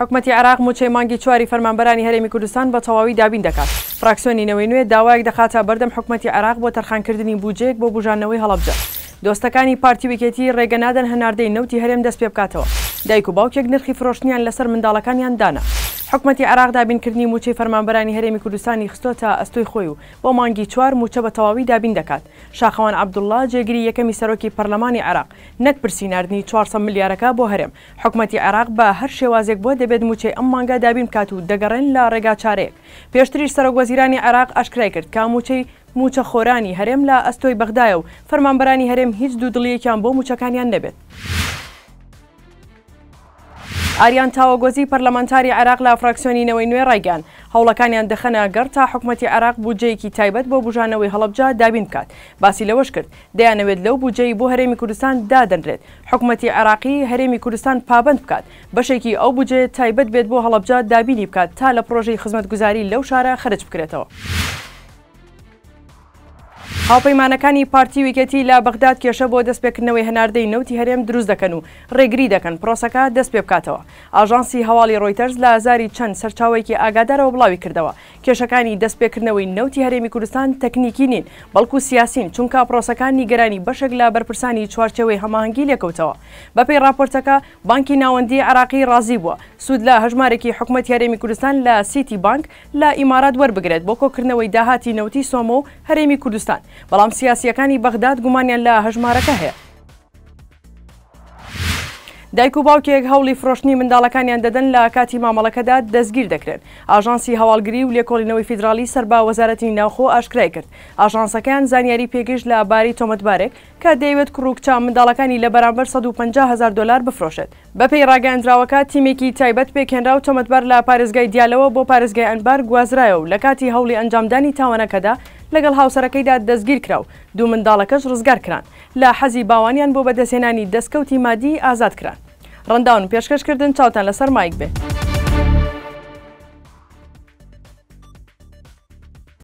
حکومەتی عراق موچەی مانگی چواری فەرمانبەرانی هەرێمی کوردستان بە تەواوی دابین دەکات فراکسیۆنینەوەی نوێ داوایەک دەخاتە بەردەم حکومەتی عراق بۆ تەرخانکردنی بودجێک بۆ بژانەوەی هەڵبجە دۆستەکانی پارتی ویکێتی ڕێگەنادەن هەناردەی نەوتی هەرێم دەست پێ بکاتەوە دایک و باوکێک نرخی فرۆشتنیان لەسەر منداڵەکانیان دانا حکومەتی عراقدا بینکردنی موچەی فەرمانبەرانی هەرێمی کوردستانی خستۆتە ئەستوی خۆی و بۆ مانگی چوار موچە بە تەواوی دابین دەکات شاخەوان عبدوڵلا جێگیری یەکەمی سەرۆکی پەرلەمانی عراق نەت پرسییناردنی 400 ملیارەکە بۆ هەرێم حکومەتی عراق بە هەر شێوازێک بۆ دەبێت موچەی ئەم مانگا دابین بکات و دەگەڕێن لە ڕێگا چارەیەک پێشتریش سەرۆگوەزیرانی عراق ئاشکرای کرد کاموچەی موچە خۆرانی هەرێم لە ئەستۆی بەغدایە و فەرمانبەرانی هەرێم هیچ دوودڵیەکیان بۆ موچەکانیان دەبێت. ئاریان تاوەگۆزی پەرلەمانتاری عراق لە فراکسیۆنینەوەی نوێ ڕایگەان هەوڵەکانیان دەخەنە گەر تا حکوومەتتی عراق بودجەیەکی تایبەت بۆ بژانەوەی هەڵبجا دابین بکات باسی لەوەش کرد دەیانەوێت لەو بودجەی بۆ هەرێمی کوردستان دادەنرێت حکوومەتتی عراقی هەرێمی کوردستان پابند بکات بەشێکی ئەو بودجێ تایبەت بێت بۆ هەڵبجا دابینی بکات تا لە پرۆژەی خزمەتگوزاری لەو شارە خرج بکرێتەوە. هاوپەیمانەکانی پارتی ویکەتی لە بەغداد کێشە بۆ دەستپێکردنەوەی هەناردەی نەوتی هەرێم دروست دەکەن و ڕێگری دەکەن پرۆسەکە دەست پێ بکاتەوە ئاژانسی هەواڵی ڕۆیتەرز لە ئازاری چەند سەرچاوێکی ئاگادارەوە بڵاوی کردەوە کێشەکانی دەستپێکردنەوەی نەوتی هەرێمی کوردستان تەکنیکی نین بەڵکو سیاسین چونکە پرۆسەکان نیگەرانی بەشێک لە بەرپرسانی چوارچەوەی هەماهنگگی لێکەوتەوە بەپی راپۆرتەکە بانکی ناوەندی عراقی ڕازی بووە سوود لە هەژمارێکی حکوومەت یارێمی کوردستان لە سیتی بانک لە ئیمارات وەربگرێت بۆ کۆکردنەوەی داهاتی نەوتی سۆمە و هەرێمی کوردستان بەڵام سیاسیەکانی بەغداد گومانیان لە هەژمارەکە هەیە دایک و باوکێک هەوڵی فرۆشتنی منداڵەکانیان دەدەن لە کاتی مامەڵەکەدا دەستگیر دەکرێت ئاژانسی هەواڵگری و لێکۆڵینەوەی فیدراالی سەر بە وەزارەتی ناوخۆ ئاشکرای کرد ئاژانسەکان زانیاری پێگەشت لە باری تۆمەتبارێک کە دەیوێت کوڕووکچ منداڵەکانی لە بەرامبەر 150هزار دلار بفرۆشێت بەپی ڕاگەاندراوەکە تیمێکی تایبەت پێکێنرا و تۆمەتبار لە پارێزگای دیالەوە بۆ پارێزگای ئەنبار گوازرایە و لە کاتی هەوڵی ئەنجامدانی تاوانەکەدا لەگەڵ هاوسەرەکەیدا دەستگیر کرا و دوو منداڵەکەش ڕزگار کران لە حەزی باوانیان بۆ بەدەسێنانی دەستکەوتی مادی ئازاد کران ڕەنداون پێشکەشکردن چاوتان لەسەر مایک بێ.